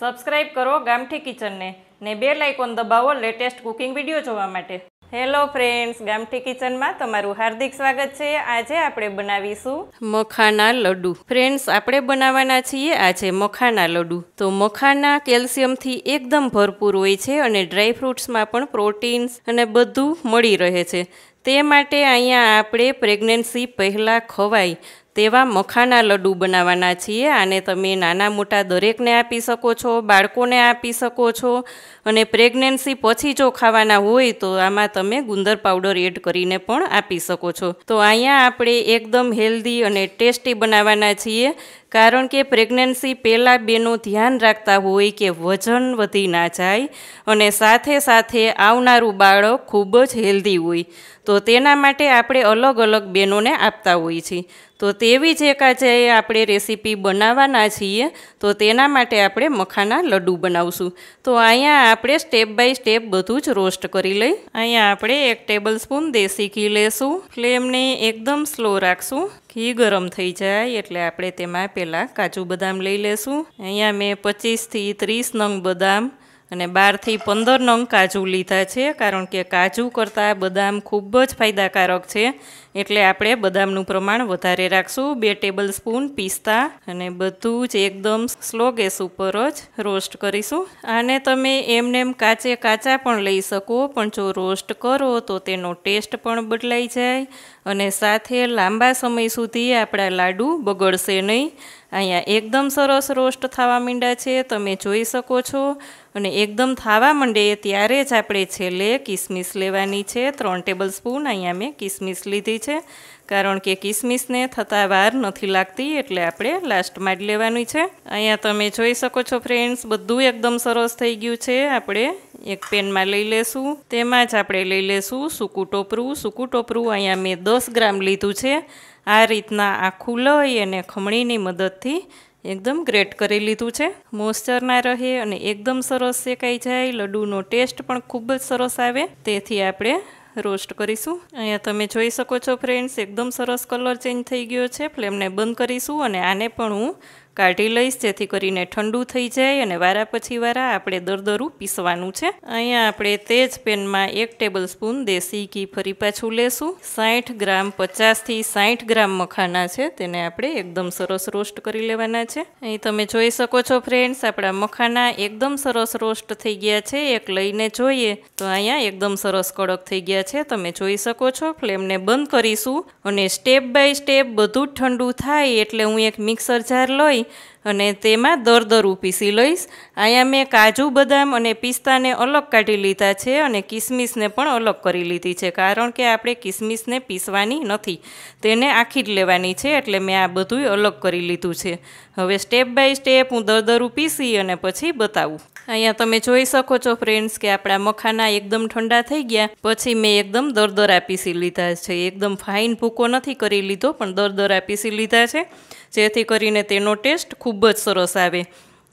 subscribe કરો ગામઠી કિચનને ને બે લાઇકોન દબાવો લેટેસ્ટ કુકિંગ વિડીયો જોવા માટે હેલો ફ્રેન્ડ્સ ગામઠી કિચનમાં તમારું હાર્દિક સ્વાગત છે આજે આપણે બનાવીશું મખાના લડ્ડુ ફ્રેન્ડ્સ આપણે બનાવવાના છીએ આજે મખાના લડ્ડુ તો મખાના કેલ્શિયમથી એકદમ ભરપૂર હોય છે અને ડ્રાય ફ્રૂટ્સમાં પણ પ્રોટીન્સ અને બધું મળી રહે છે તે માટે અહીંયા આપણે પ્રેગ્નન્સી પહેલાં ખવાય તેવા મખાના લડ્ડુ બનાવવાના છીએ આને તમે નાના મોટા દરેકને આપી શકો છો બાળકોને આપી શકો છો અને પ્રેગ્નન્સી પછી જો ખાવાના હોય તો આમાં તમે ગુંદર પાવડર એડ કરીને પણ આપી શકો છો તો અહીંયા આપણે એકદમ હેલ્ધી અને ટેસ્ટી બનાવવાના છીએ કારણ કે પ્રેગ્નન્સી પહેલાં બેનું ધ્યાન રાખતા હોય કે વજન વધી ના જાય અને સાથે સાથે આવનારું બાળક ખૂબ જ હેલ્ધી હોય તો તેના માટે આપણે અલગ અલગ બેનોને આપતા હોઈએ છીએ તો તેવી જ એક આજે આપણે રેસીપી બનાવવાના છીએ તો તેના માટે આપણે મખાના લડ્ડુ બનાવશું તો અહીંયા આપણે સ્ટેપ બાય સ્ટેપ બધું જ રોસ્ટ કરી લઈ અહીંયા આપણે એક ટેબલ સ્પૂન દેશી ઘી લેશું ફ્લેમને એકદમ સ્લો રાખશું ઘી ગરમ થઈ જાય એટલે આપણે તેમાં પહેલાં કાજુ બદામ લઈ લઈશું અહીંયા મેં પચીસથી ત્રીસ નંગ બદામ અને બારથી પંદર નંગ કાજુ લીધા છે કારણ કે કાજુ કરતાં બદામ ખૂબ જ ફાયદાકારક છે એટલે આપણે બદામનું પ્રમાણ વધારે રાખશું બે ટેબલ સ્પૂન પિસ્તા અને બધું જ એકદમ સ્લો ગેસ ઉપર જ રોસ્ટ કરીશું આને તમે એમને એમ કાચે કાચા પણ લઈ શકો પણ જો રોસ્ટ કરો તો તેનો ટેસ્ટ પણ બદલાઈ જાય અને સાથે લાંબા સમય સુધી આપણા લાડુ બગડશે નહીં અહીંયા એકદમ સરસ રોસ્ટ થવા માંડ્યા છે તમે જોઈ શકો છો અને એકદમ થાવા માંડે ત્યારે જ આપણે છેલ્લે કિસમિસ લેવાની છે ત્રણ ટેબલ સ્પૂન અહીંયા મેં કિસમિસ લીધી છે કારણ કે કિસમિસને થતાં વાર નથી લાગતી એટલે આપણે લાસ્ટમાં જ લેવાની છે અહીંયા તમે જોઈ શકો છો ફ્રેન્ડ્સ બધું એકદમ સરસ થઈ ગયું છે આપણે એક પેનમાં લઈ લેશું તેમાં જ આપણે લઈ લેશું સૂકું ટોપરું સૂકું ટોપરું અહીંયા મેં દસ ગ્રામ લીધું છે આ રીતના આખું લઈ અને ખમણીની મદદથી એકદમ ગ્રેટ કરી લીધું છે મોઇશ્ચર ના રહે અને એકદમ સરસ શેકાઈ જાય લડ્ડુનો ટેસ્ટ પણ ખૂબ જ સરસ આવે તેથી આપણે રોસ્ટ કરીશું અહીંયા તમે જોઈ શકો છો ફ્રેન્ડ્સ એકદમ સરસ કલર ચેન્જ થઈ ગયો છે ફ્લેમને બંધ કરીશું અને આને પણ હું કાઢી લઈશ જેથી કરીને ઠંડુ થઈ જાય અને વારા પછી વારા આપણે દરદરું પીસવાનું છે અહીંયા આપણે તે જ પેનમાં એક ટેબલ સ્પૂન દેશી ઘી ફરી પાછું લેશું સાઠ ગ્રામ પચાસથી સાઠ ગ્રામ મખાના છે તેને આપણે એકદમ સરસ રોસ્ટ કરી લેવાના છે અહીં તમે જોઈ શકો છો ફ્રેન્ડ્સ આપણા મખાના એકદમ સરસ રોસ્ટ થઈ ગયા છે એક લઈને જોઈએ તો અહીંયા એકદમ સરસ કડક થઈ ગયા છે તમે જોઈ શકો છો ફ્લેમને બંધ કરીશું અને સ્ટેપ બાય સ્ટેપ બધું ઠંડુ થાય એટલે હું એક મિક્સર જાર લઈ અને તેમાં દરદરું પીસી લઈશ અહીંયા મેં કાજુ બદામ અને પિસ્તાને અલગ કાઢી લીધા છે અને કિસમિસને પણ અલગ કરી લીધી છે કારણ કે આપણે કિસમિસને પીસવાની નથી તેને આખી જ લેવાની છે એટલે મેં આ બધું અલગ કરી લીધું છે હવે સ્ટેપ બાય સ્ટેપ હું દરદરું પીસી અને પછી બતાવું અહીંયા તમે જોઈ શકો છો ફ્રેન્ડ્સ કે આપણા મખાના એકદમ ઠંડા થઈ ગયા પછી મેં એકદમ દરદરા પીસી લીધા છે એકદમ ફાઇન ભૂકો નથી કરી લીધો પણ દરદરા પીસી લીધા છે જેથી કરીને તેનો ટેસ્ટ ખૂબ જ સરસ આવે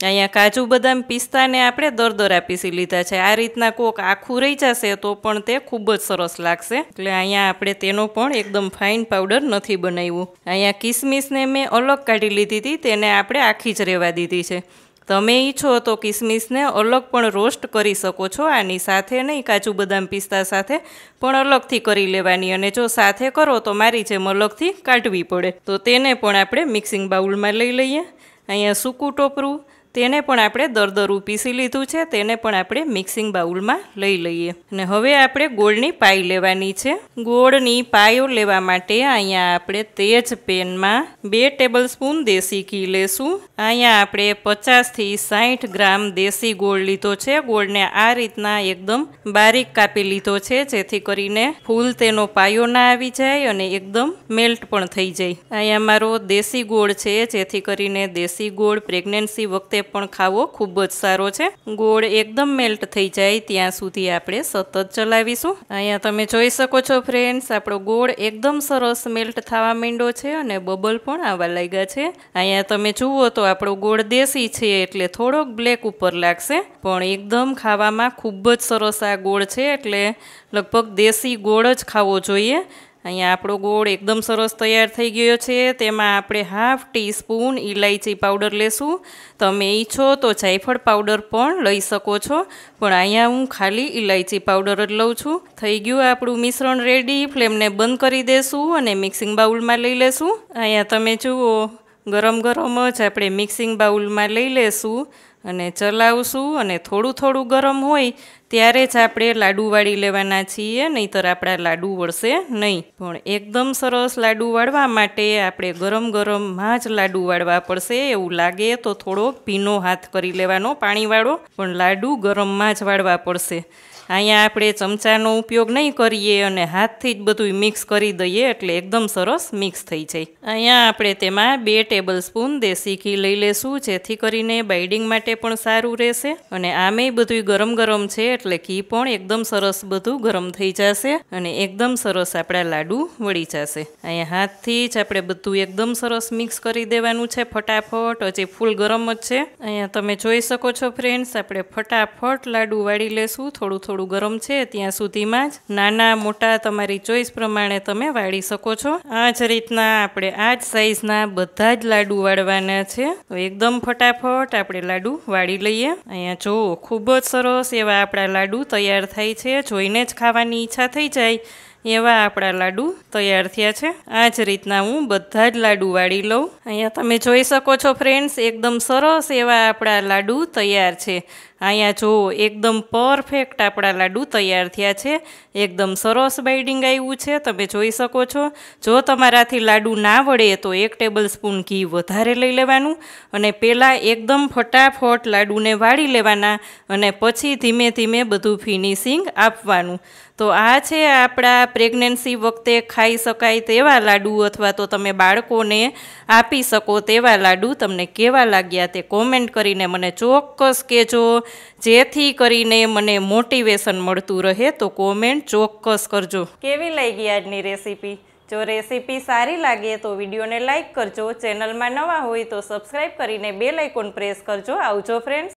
અહીંયા કાજુ બદામ પિસ્તાને આપણે દરદરા પીસી લીધા છે આ રીતના કોક આખું રહી જશે તો પણ તે ખૂબ જ સરસ લાગશે એટલે અહીંયા આપણે તેનો પણ એકદમ ફાઇન પાવડર નથી બનાવ્યું અહીંયા કિસમિસને મેં અલગ કાઢી લીધી હતી તેને આપણે આખી જ રહેવા દીધી છે તમે ઈચ્છો તો કિસમિસને અલગ પણ રોસ્ટ કરી શકો છો આની સાથે નહીં કાજુ બદામ પિસ્તા સાથે પણ અલગથી કરી લેવાની અને જો સાથે કરો તો મારી જેમ અલગથી કાઢવી પડે તો તેને પણ આપણે મિક્સિંગ બાઉલમાં લઈ લઈએ અહીંયા સૂકું ટોપરું તેને પણ આપણે દરદરું પીસી લીધું છે તેને પણ આપણે મિક્સિંગ બાઉલમાં લઈ લઈએ અને હવે આપણે ગોળની પાઈ લેવાની છે ગોળની પાયો લેવા માટે અહીંયા આપણે તેજ પેનમાં બે ટેબલ સ્પૂન દેશી ઘી લેશું અહીંયા આપણે પચાસથી સાઠ ગ્રામ દેશી ગોળ લીધો છે ગોળને આ રીતના એકદમ બારીક કાપી લીધો છે જેથી કરીને ફૂલ તેનો પાયો ના આવી જાય અને એકદમ મેલ્ટ પણ થઈ જાય અહીંયા મારો દેશી ગોળ છે જેથી કરીને દેશી ગોળ પ્રેગ્નન્સી વખતે પણ ખાવો ખૂબ જ સારો છે ગોળ એકદમ મેલ્ટ થઈ જાય ત્યાં સુધી આપણે સતત ચલાવીશું અહીંયા તમે જોઈ શકો છો ફ્રેન્ડ્સ આપણો ગોળ એકદમ સરસ મેલ્ટ થવા માંડ્યો છે અને બબલ પણ આવવા લાગ્યા છે અહીંયા તમે જુઓ તો આપણો ગોળ દેશી છે એટલે થોડોક બ્લેક ઉપર લાગશે પણ એકદમ ખાવામાં ખૂબ જ સરસ આ ગોળ છે એટલે લગભગ દેશી ગોળ જ ખાવો જોઈએ અહીંયા આપણો ગોળ એકદમ સરસ તૈયાર થઈ ગયો છે તેમાં આપણે હાફ ટીસ્પૂન ઇલાયચી પાવડર લેશું તમે ઈચ્છો તો જાયફળ પાવડર પણ લઈ શકો છો પણ અહીંયા હું ખાલી ઇલાયચી પાવડર જ લઉં છું થઈ ગયું આપણું મિશ્રણ રેડી ફ્લેમને બંધ કરી દેશું અને મિક્સિંગ બાઉલમાં લઈ લેશું અહીંયા તમે જુઓ ગરમ ગરમ જ આપણે મિક્સિંગ બાઉલમાં લઈ લેશું અને ચલાવશું અને થોડું થોડું ગરમ હોય ત્યારે જ આપણે લાડુ વાળી લેવાના છીએ નહીંતર આપણા લાડુ વળશે નહીં પણ એકદમ સરસ લાડુ વાળવા માટે આપણે ગરમ ગરમમાં જ લાડુ વાળવા પડશે એવું લાગે તો થોડો ભીનો હાથ કરી લેવાનો પાણીવાળો પણ લાડુ ગરમમાં જ વાળવા પડશે અહીંયા આપણે ચમચાનો ઉપયોગ નહીં કરીએ અને હાથથી જ બધું મિક્સ કરી દઈએ એટલે એકદમ સરસ મિક્સ થઈ જાય અહીંયા આપણે તેમાં બે ટેબલ સ્પૂન દેશી ઘી લઈ લેશું જેથી કરીને બાઇડિંગ માટે પણ સારું રહેશે અને આમેય બધું ગરમ ગરમ છે એટલે ઘી પણ એકદમ સરસ બધું ગરમ થઈ જશે અને એકદમ સરસ આપણા લાડુ વળી જશે અહીંયા હાથથી જ આપણે બધું એકદમ સરસ મિક્સ કરી દેવાનું છે ફટાફટ હજી ફૂલ ગરમ જ છે અહીંયા તમે જોઈ શકો છો ફ્રેન્ડ્સ આપણે ફટાફટ લાડુ વાળી લેશું થોડું થોડું થોડું ગરમ છે ત્યાં સુધીમાં જ નાના મોટા તમારી ચોઈસ પ્રમાણે તમે વાળી શકો છો આ જ રીતના આપણે આ જ સાઇઝના બધા જ લાડુ વાળવાના છે તો એકદમ ફટાફટ આપણે લાડુ વાળી લઈએ અહીંયા જુઓ ખૂબ જ સરસ એવા આપણા લાડુ તૈયાર થાય છે જોઈને જ ખાવાની ઈચ્છા થઈ જાય એવા આપણા લાડુ તૈયાર થયા છે આ જ રીતના હું બધા જ લાડુ વાળી લઉં અહીંયા તમે જોઈ શકો છો ફ્રેન્ડ્સ એકદમ સરસ એવા આપણા લાડુ તૈયાર છે અહીંયા જો એકદમ પરફેક્ટ આપણા લાડુ તૈયાર થયા છે એકદમ સરસ બાઇડિંગ આવ્યું છે તમે જોઈ શકો છો જો તમારાથી લાડુ ના વળે તો એક ટેબલ સ્પૂન ઘી વધારે લઈ લેવાનું અને પહેલાં એકદમ ફટાફટ લાડુને વાળી લેવાના અને પછી ધીમે ધીમે બધું ફિનિશિંગ આપવાનું તો આ છે આપણા પ્રેગ્નન્સી વખતે ખાઈ શકાય તેવા લાડુ અથવા તો તમે બાળકોને આપી શકો તેવા લાડુ તમને કેવા લાગ્યા તે કોમેન્ટ કરીને મને ચોક્કસ કહેજો જેથી કરીને મને મોટિવેશન મળતું રહે તો કોમેન્ટ ચોક્કસ કરજો કેવી લાગી આજની રેસીપી જો રેસીપી સારી લાગે તો વિડીયોને લાઇક કરજો ચેનલમાં નવા હોય તો સબસ્ક્રાઈબ કરીને બે લાઇકોન પ્રેસ કરજો આવજો ફ્રેન્ડ્સ